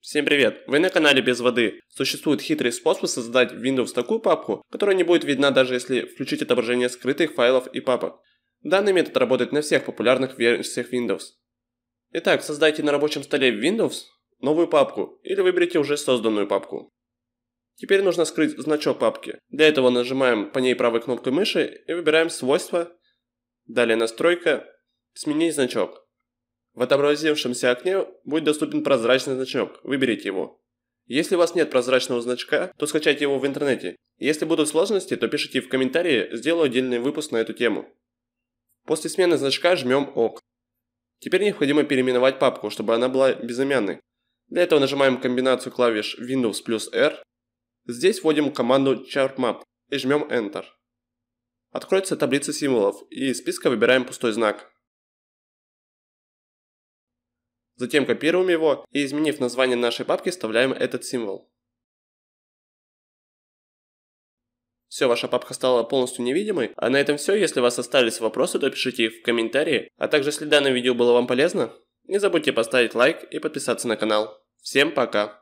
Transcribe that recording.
Всем привет! Вы на канале Без воды. Существует хитрый способ создать в Windows такую папку, которая не будет видна даже если включить отображение скрытых файлов и папок. Данный метод работает на всех популярных версиях Windows. Итак, создайте на рабочем столе Windows новую папку или выберите уже созданную папку. Теперь нужно скрыть значок папки. Для этого нажимаем по ней правой кнопкой мыши и выбираем свойства, далее настройка, сменить значок. В отобразившемся окне будет доступен прозрачный значок, выберите его. Если у вас нет прозрачного значка, то скачайте его в интернете. Если будут сложности, то пишите в комментарии, сделаю отдельный выпуск на эту тему. После смены значка жмем ОК. Теперь необходимо переименовать папку, чтобы она была безымянной. Для этого нажимаем комбинацию клавиш Windows плюс R. Здесь вводим команду chartmap и жмем Enter. Откроется таблица символов и из списка выбираем пустой знак, Затем копируем его и, изменив название нашей папки, вставляем этот символ. Все, ваша папка стала полностью невидимой. А на этом все. Если у вас остались вопросы, то пишите их в комментарии. А также, если данное видео было вам полезно, не забудьте поставить лайк и подписаться на канал. Всем пока!